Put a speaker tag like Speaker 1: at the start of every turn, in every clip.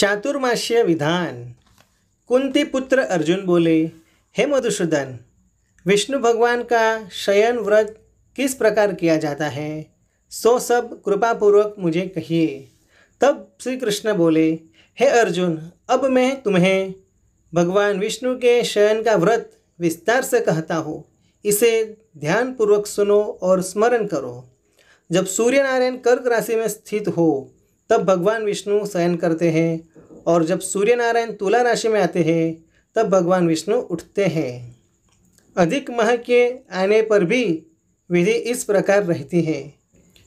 Speaker 1: चातुर्माश्य विधान कुंती पुत्र अर्जुन बोले हे मधुसूदन विष्णु भगवान का शयन व्रत किस प्रकार किया जाता है सो सब कृपापूर्वक मुझे कहिए तब श्री कृष्ण बोले हे अर्जुन अब मैं तुम्हें भगवान विष्णु के शयन का व्रत विस्तार से कहता हूँ इसे ध्यानपूर्वक सुनो और स्मरण करो जब सूर्य नारायण कर्क राशि में स्थित हो तब भगवान विष्णु शयन करते हैं और जब सूर्य नारायण तुला राशि में आते हैं तब भगवान विष्णु उठते हैं अधिक माह के आने पर भी विधि इस प्रकार रहती है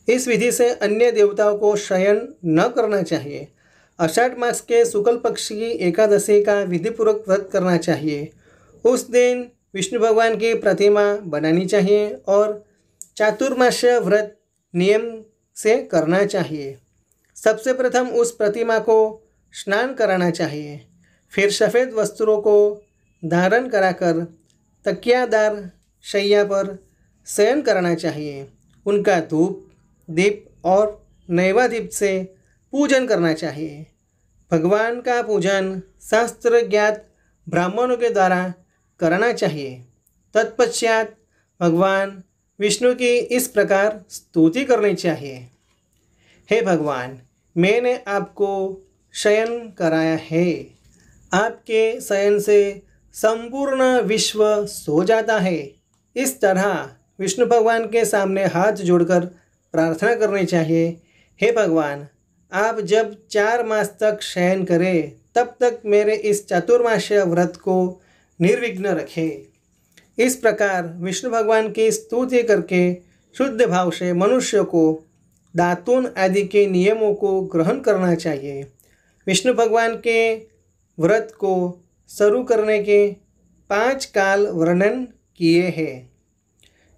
Speaker 1: इस विधि से अन्य देवताओं को शयन न करना चाहिए आषाढ़ मास के शुक्ल पक्ष की एकादशी का विधिपूर्वक व्रत करना चाहिए उस दिन विष्णु भगवान की प्रतिमा बनानी चाहिए और चातुर्माश्य व्रत नियम से करना चाहिए सबसे प्रथम उस प्रतिमा को स्नान कराना चाहिए फिर सफ़ेद वस्त्रों को धारण कराकर तकियादार शैया पर शयन कराना चाहिए उनका धूप दीप और नैवादीप से पूजन करना चाहिए भगवान का पूजन शास्त्र ज्ञात ब्राह्मणों के द्वारा करना चाहिए तत्पश्चात भगवान विष्णु की इस प्रकार स्तुति करनी चाहिए हे भगवान मैंने आपको शयन कराया है आपके शयन से संपूर्ण विश्व सो जाता है इस तरह विष्णु भगवान के सामने हाथ जोड़कर प्रार्थना करनी चाहिए हे भगवान आप जब चार मास तक शयन करें तब तक मेरे इस चतुर्माश्य व्रत को निर्विघ्न रखें इस प्रकार विष्णु भगवान की स्तुति करके शुद्ध भाव से मनुष्य को दातुन आदि के नियमों को ग्रहण करना चाहिए विष्णु भगवान के व्रत को शुरू करने के पांच काल वर्णन किए हैं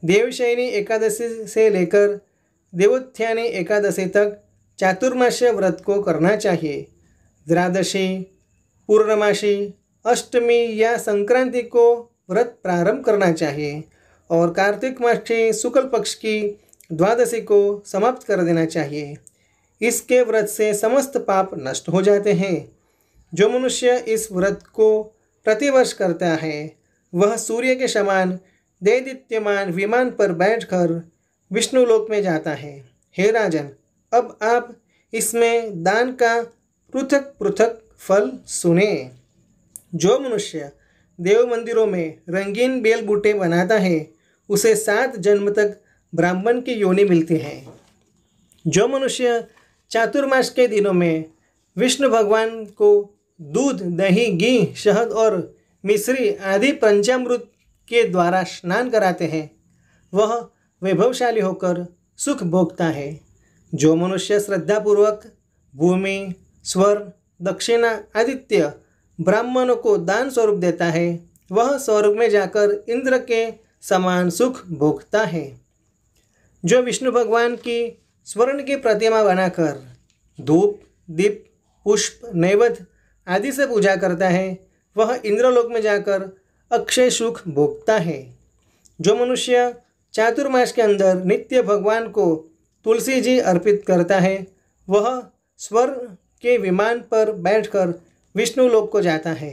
Speaker 1: देवशयनी एकादशी से लेकर देवोत्थानी एकादशी तक चातुर्माश्य व्रत को करना चाहिए द्वादशी पूर्णमासी अष्टमी या संक्रांति को व्रत प्रारंभ करना चाहिए और कार्तिक मास के शुक्ल पक्ष की द्वादशी को समाप्त कर देना चाहिए इसके व्रत से समस्त पाप नष्ट हो जाते हैं जो मनुष्य इस व्रत को प्रतिवर्ष करता है वह सूर्य के समान दैदित्यमान विमान पर बैठकर विष्णुलोक में जाता है हे राजन अब आप इसमें दान का पृथक पृथक फल सुने जो मनुष्य देव मंदिरों में रंगीन बेल बूटे बनाता है उसे सात जन्म तक ब्राह्मण की योनि मिलती है जो मनुष्य चातुर्मास के दिनों में विष्णु भगवान को दूध दही घी शहद और मिश्री आदि पंचामृत के द्वारा स्नान कराते हैं वह वैभवशाली होकर सुख भोगता है जो मनुष्य श्रद्धापूर्वक भूमि स्वर दक्षिणा आदित्य ब्राह्मणों को दान स्वरूप देता है वह स्वर्ग में जाकर इंद्र के समान सुख भोगता है जो विष्णु भगवान की स्वर्ण की प्रतिमा बनाकर धूप दीप पुष्प नैवध आदि से पूजा करता है वह इंद्रलोक में जाकर अक्षय सुख भोगता है जो मनुष्य चातुर्मास के अंदर नित्य भगवान को तुलसी जी अर्पित करता है वह स्वर्ण के विमान पर बैठकर विष्णु लोक को जाता है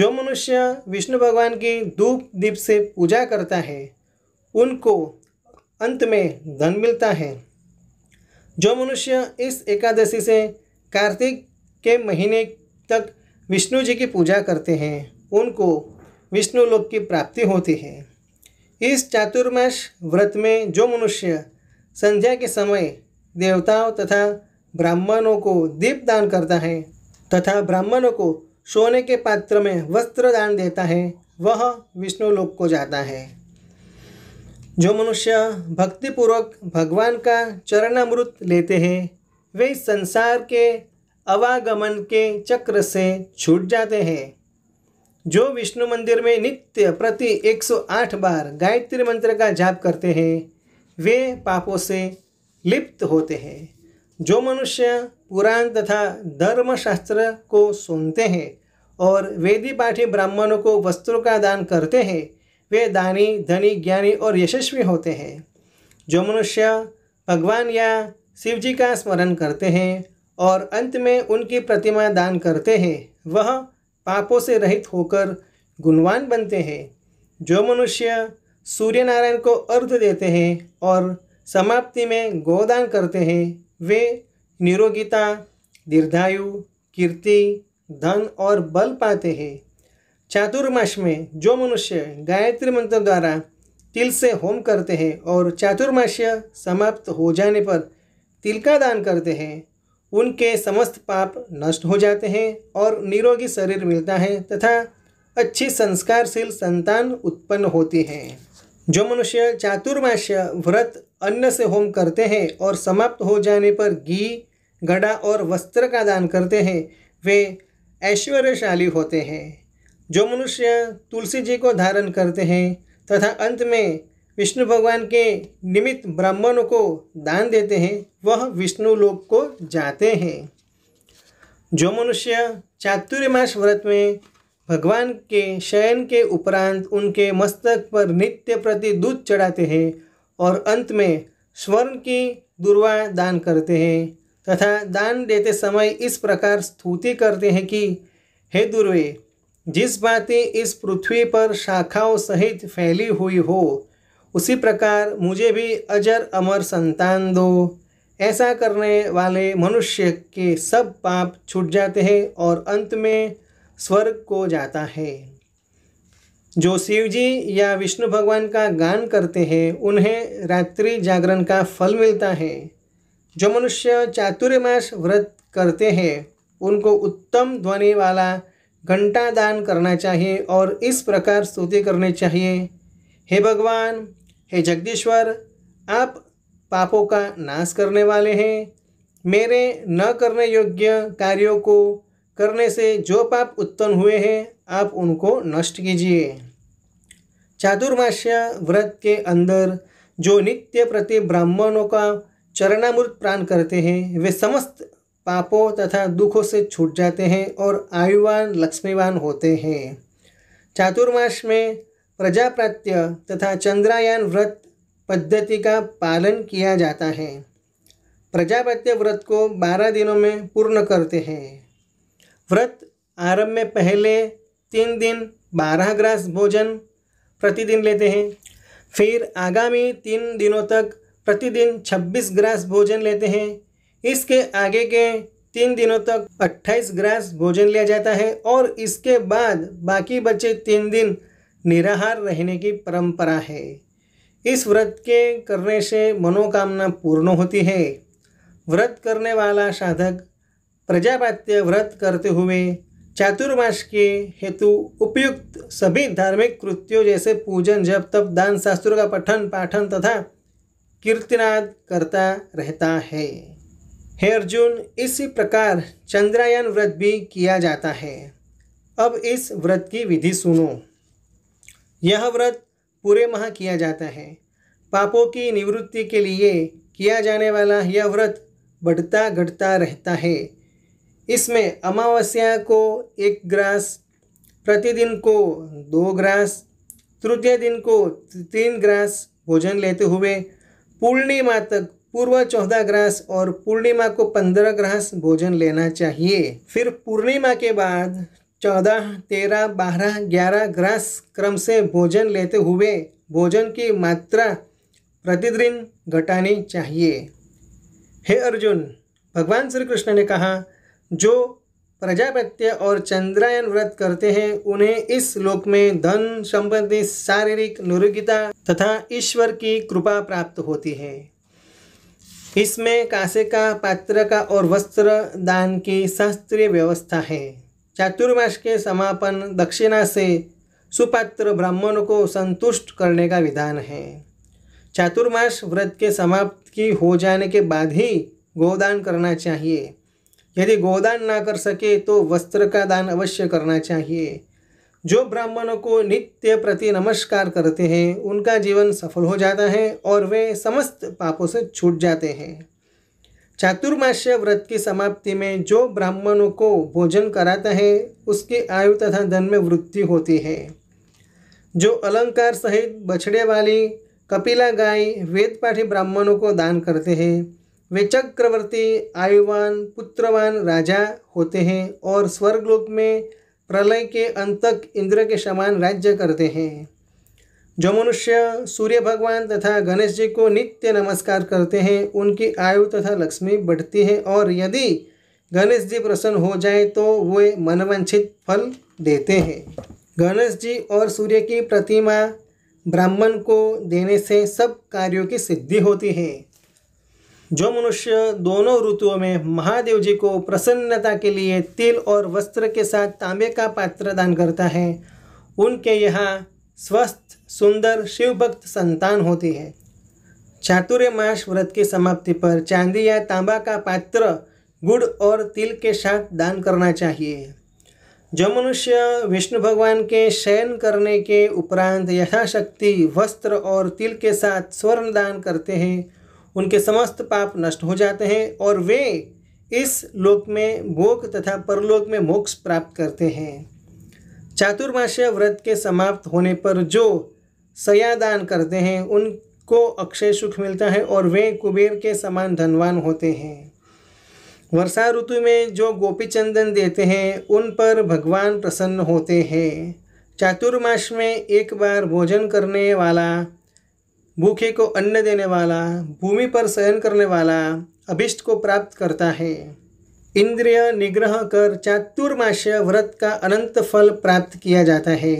Speaker 1: जो मनुष्य विष्णु भगवान की धूप दीप से पूजा करता है उनको अंत में धन मिलता है जो मनुष्य इस एकादशी से कार्तिक के महीने तक विष्णु जी की पूजा करते हैं उनको विष्णु लोक की प्राप्ति होती है इस चातुर्मास व्रत में जो मनुष्य संध्या के समय देवताओं तथा ब्राह्मणों को दीप दान करता है तथा ब्राह्मणों को सोने के पात्र में वस्त्र दान देता है वह विष्णु लोक को जाता है जो मनुष्य भक्तिपूर्वक भगवान का चरणामृत लेते हैं वे संसार के अवागमन के चक्र से छूट जाते हैं जो विष्णु मंदिर में नित्य प्रति 108 बार गायत्री मंत्र का जाप करते हैं वे पापों से लिप्त होते हैं जो मनुष्य पुराण तथा धर्मशास्त्र को सुनते हैं और वेदी पाठी ब्राह्मणों को वस्त्रों का दान करते हैं वे दानी धनी ज्ञानी और यशस्वी होते हैं जो मनुष्य भगवान या शिव जी का स्मरण करते हैं और अंत में उनकी प्रतिमा दान करते हैं वह पापों से रहित होकर गुणवान बनते हैं जो मनुष्य सूर्य नारायण को अर्घ देते हैं और समाप्ति में गोदान करते हैं वे निरोगिता दीर्घायु कीर्ति धन और बल पाते हैं चातुर्मास में जो मनुष्य गायत्री मंत्र द्वारा तिल से होम करते हैं और चातुर्मास्य समाप्त हो जाने पर तिल का दान करते हैं उनके समस्त पाप नष्ट हो जाते हैं और निरोगी शरीर मिलता है तथा अच्छी संस्कारशील संतान उत्पन्न होती है जो मनुष्य चातुर्मास्य व्रत अन्न से होम करते हैं और समाप्त हो जाने पर घी गड़ा और वस्त्र का दान करते हैं वे ऐश्वर्यशाली होते हैं जो मनुष्य तुलसी जी को धारण करते हैं तथा अंत में विष्णु भगवान के निमित्त ब्राह्मणों को दान देते हैं वह विष्णु लोक को जाते हैं जो मनुष्य चातुर्मास व्रत में भगवान के शयन के उपरांत उनके मस्तक पर नित्य प्रति दूध चढ़ाते हैं और अंत में स्वर्ण की दुर्वा दान करते हैं तथा दान देते समय इस प्रकार स्तुति करते हैं कि हे दुर्वे जिस बातें इस पृथ्वी पर शाखाओं सहित फैली हुई हो उसी प्रकार मुझे भी अजर अमर संतान दो ऐसा करने वाले मनुष्य के सब पाप छूट जाते हैं और अंत में स्वर्ग को जाता है जो शिवजी या विष्णु भगवान का गान करते हैं उन्हें रात्रि जागरण का फल मिलता है जो मनुष्य चातुर्मास व्रत करते हैं उनको उत्तम ध्वनि वाला घंटा दान करना चाहिए और इस प्रकार स्तुति करनी चाहिए हे भगवान हे जगदीश्वर आप पापों का नाश करने वाले हैं मेरे न करने योग्य कार्यों को करने से जो पाप उत्पन्न हुए हैं आप उनको नष्ट कीजिए चातुर्माश्य व्रत के अंदर जो नित्य प्रति ब्राह्मणों का चरणामृत प्राण करते हैं वे समस्त पापों तथा दुखों से छूट जाते हैं और आयुवान लक्ष्मीवान होते हैं चातुर्मास में प्रजाप्रात्य तथा चंद्रायन व्रत पद्धति का पालन किया जाता है प्रजापत्य व्रत को बारह दिनों में पूर्ण करते हैं व्रत आरंभ में पहले तीन दिन बारह ग्रास भोजन प्रतिदिन लेते हैं फिर आगामी तीन दिनों तक प्रतिदिन छब्बीस ग्रास भोजन लेते हैं इसके आगे के तीन दिनों तक 28 ग्रास भोजन लिया जाता है और इसके बाद बाकी बचे तीन दिन निराहार रहने की परंपरा है इस व्रत के करने से मनोकामना पूर्ण होती है व्रत करने वाला साधक प्रजापात्य व्रत करते हुए चातुर्मास के हेतु उपयुक्त सभी धार्मिक कृत्यों जैसे पूजन जप तप दान शास्त्रों का पठन पाठन तथा कीर्तनाद करता रहता है हे अर्जुन इसी प्रकार चंद्रयान व्रत भी किया जाता है अब इस व्रत की विधि सुनो यह व्रत पूरे माह किया जाता है पापों की निवृत्ति के लिए किया जाने वाला यह व्रत बढ़ता घटता रहता है इसमें अमावस्या को एक ग्रास प्रतिदिन को दो ग्रास तृतीय दिन को तीन ग्रास भोजन लेते हुए पूर्णिमा तक पूर्व चौदह ग्रास और पूर्णिमा को पंद्रह ग्रास भोजन लेना चाहिए फिर पूर्णिमा के बाद चौदह तेरह बारह ग्यारह ग्रास क्रम से भोजन लेते हुए भोजन की मात्रा प्रतिदिन घटानी चाहिए हे अर्जुन भगवान श्री कृष्ण ने कहा जो प्रजापत्य और चंद्रायन व्रत करते हैं उन्हें इस लोक में धन संबंधी शारीरिक निरोगिता तथा ईश्वर की कृपा प्राप्त होती है इसमें कांसे का पात्र का और वस्त्र दान की शास्त्रीय व्यवस्था है चातुर्मास के समापन दक्षिणा से सुपात्र ब्राह्मण को संतुष्ट करने का विधान है चातुर्मास व्रत के समाप्त की हो जाने के बाद ही गोदान करना चाहिए यदि गोदान ना कर सके तो वस्त्र का दान अवश्य करना चाहिए जो ब्राह्मणों को नित्य प्रति नमस्कार करते हैं उनका जीवन सफल हो जाता है और वे समस्त पापों से छूट जाते हैं चातुर्माश्य व्रत की समाप्ति में जो ब्राह्मणों को भोजन कराता है उसकी आयु तथा धन में वृद्धि होती है जो अलंकार सहित बछड़े वाली कपिला गाय वेदपाठी ब्राह्मणों को दान करते हैं वे चक्रवर्ती आयुवान पुत्रवान राजा होते हैं और स्वर्गलोक में प्रलय के अंत तक इंद्र के समान राज्य करते हैं जो मनुष्य सूर्य भगवान तथा गणेश जी को नित्य नमस्कार करते हैं उनकी आयु तथा लक्ष्मी बढ़ती है और यदि गणेश जी प्रसन्न हो जाए तो वे मनवांछित फल देते हैं गणेश जी और सूर्य की प्रतिमा ब्राह्मण को देने से सब कार्यों की सिद्धि होती है जो मनुष्य दोनों ऋतुओं में महादेव जी को प्रसन्नता के लिए तिल और वस्त्र के साथ तांबे का पात्र दान करता है उनके यहाँ स्वस्थ सुंदर शिवभक्त संतान होती है मास व्रत की समाप्ति पर चांदी या तांबा का पात्र गुड़ और तिल के साथ दान करना चाहिए जो मनुष्य विष्णु भगवान के शयन करने के उपरांत यथाशक्ति वस्त्र और तिल के साथ स्वर्ण दान करते हैं उनके समस्त पाप नष्ट हो जाते हैं और वे इस लोक में भोग तथा परलोक में मोक्ष प्राप्त करते हैं चातुर्माश्य व्रत के समाप्त होने पर जो सयादान करते हैं उनको अक्षय सुख मिलता है और वे कुबेर के समान धनवान होते हैं वर्षा ऋतु में जो गोपी चंदन देते हैं उन पर भगवान प्रसन्न होते हैं चातुर्माश में एक बार भोजन करने वाला भूखे को अन्न देने वाला भूमि पर शयन करने वाला अभिष्ट को प्राप्त करता है इंद्रिय निग्रह कर चातुर्माश्य व्रत का अनंत फल प्राप्त किया जाता है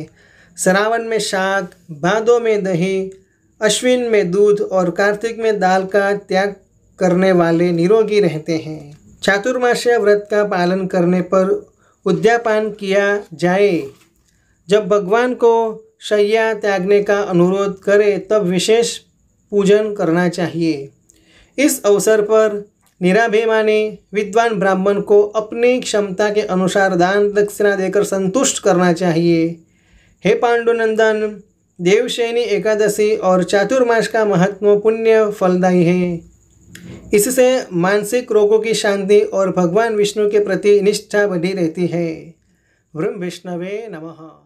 Speaker 1: सरावन में शाक भादों में दही अश्विन में दूध और कार्तिक में दाल का त्याग करने वाले निरोगी रहते हैं चातुर्माश्य व्रत का पालन करने पर उद्यापान किया जाए जब भगवान को शैया त्यागने का अनुरोध करे तब विशेष पूजन करना चाहिए इस अवसर पर निराभिमानी विद्वान ब्राह्मण को अपनी क्षमता के अनुसार दान दक्षिणा देकर संतुष्ट करना चाहिए हे पांडुनंदन देवशैनी एकादशी और चातुर्मास का महत्व पुण्य फलदायी है इससे मानसिक रोगों की शांति और भगवान विष्णु के प्रति निष्ठा बनी रहती है वृम विष्णवे नमः